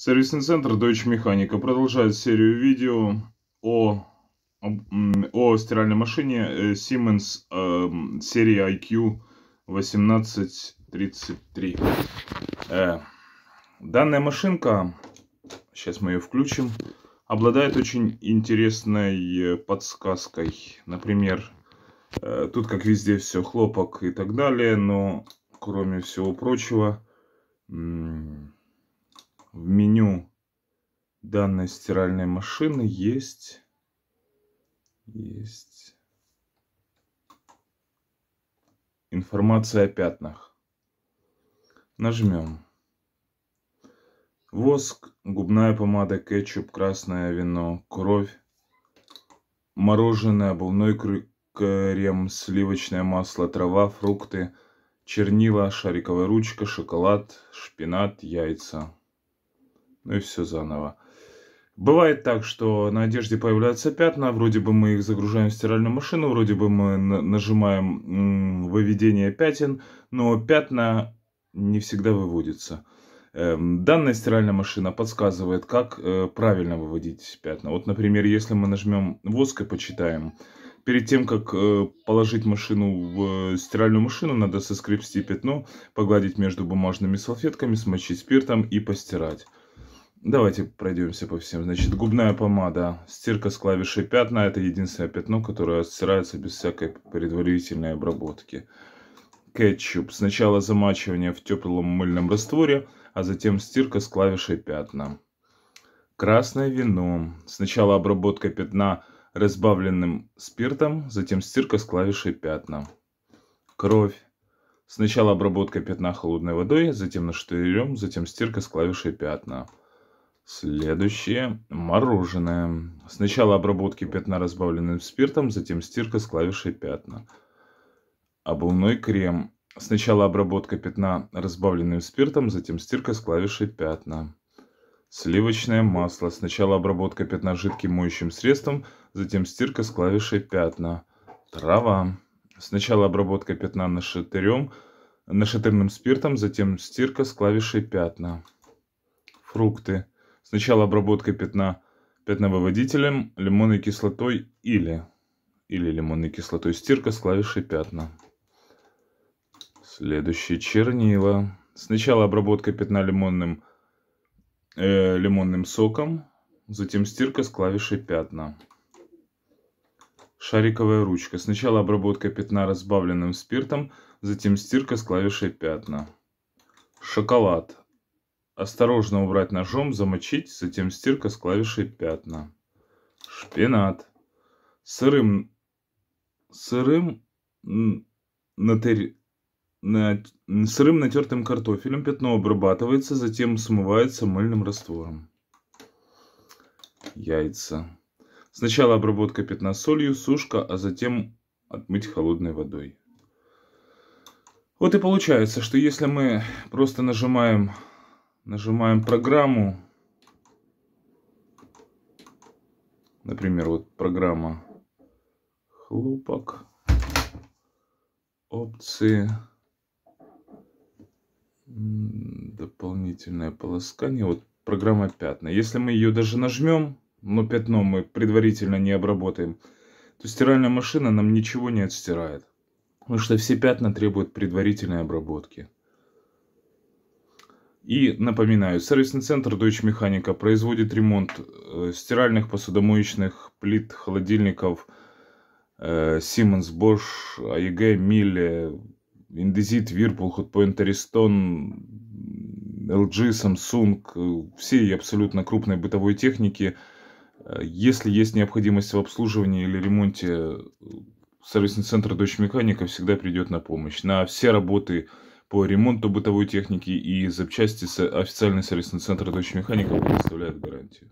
Сервисный центр Deutsche Mechanica продолжает серию видео о, о, о стиральной машине э, Siemens э, серии IQ 1833. Э, данная машинка, сейчас мы ее включим, обладает очень интересной э, подсказкой. Например, э, тут как везде все хлопок и так далее, но кроме всего прочего... Э, в меню данной стиральной машины есть, есть информация о пятнах. Нажмем. Воск, губная помада, кетчуп, красное вино, кровь, мороженое, обувной крем, сливочное масло, трава, фрукты, чернила, шариковая ручка, шоколад, шпинат, яйца. Ну и все заново. Бывает так, что на одежде появляются пятна, вроде бы мы их загружаем в стиральную машину, вроде бы мы нажимаем выведение пятен, но пятна не всегда выводятся. Эм, данная стиральная машина подсказывает, как э, правильно выводить пятна. Вот, например, если мы нажмем воск и почитаем, перед тем, как э, положить машину в э, стиральную машину, надо соскребсти пятно, погладить между бумажными салфетками, смочить спиртом и постирать. Давайте пройдемся по всем. Значит, губная помада. Стирка с клавишей пятна. Это единственное пятно, которое стирается без всякой предварительной обработки. Кетчуп. Сначала замачивание в теплом мыльном растворе, а затем стирка с клавишей пятна. Красное вино. Сначала обработка пятна разбавленным спиртом, затем стирка с клавишей пятна. Кровь. Сначала обработка пятна холодной водой, затем наштырем, затем стирка с клавишей пятна. Следующее – мороженое. Сначала обработки пятна разбавленным спиртом, затем стирка с клавишей пятна. Обувной крем. Сначала обработка пятна разбавленным спиртом, затем стирка с клавишей пятна. Сливочное масло. Сначала обработка пятна жидким моющим средством, затем стирка с клавишей пятна. Трава. Сначала обработка пятна нашатырем, нашатырным спиртом, затем стирка с клавишей пятна. Фрукты. Сначала обработка пятна пятновыводителем, лимонной кислотой или, или лимонной кислотой стирка с клавишей пятна. Следующее чернила. Сначала обработка пятна лимонным, э, лимонным соком, затем стирка с клавишей пятна. Шариковая ручка. Сначала обработка пятна разбавленным спиртом, затем стирка с клавишей пятна. Шоколад. Осторожно убрать ножом, замочить, затем стирка с клавишей пятна. Шпинат. Сырым... Сырым... Натер... На... Сырым натертым картофелем пятно обрабатывается, затем смывается мыльным раствором. Яйца. Сначала обработка пятна солью, сушка, а затем отмыть холодной водой. Вот и получается, что если мы просто нажимаем Нажимаем программу. Например, вот программа хлопок, опции, дополнительное полоскание. Вот программа пятна. Если мы ее даже нажмем, но пятно мы предварительно не обработаем, то стиральная машина нам ничего не отстирает. Потому что все пятна требуют предварительной обработки. И напоминаю, сервисный центр Deutsche Mechanica производит ремонт э, стиральных, посудомоечных плит, холодильников, э, Siemens, Bosch, AEG, Miele, Indesit, Whirlpool, Hotpoint, Ariston, LG, Samsung, э, всей абсолютно крупной бытовой техники. Э, если есть необходимость в обслуживании или ремонте, э, сервисный центр Deutsche Mechanica всегда придет на помощь. На все работы по ремонту бытовой техники и запчасти официальный сервисный центр «Дочь механика» предоставляет гарантию.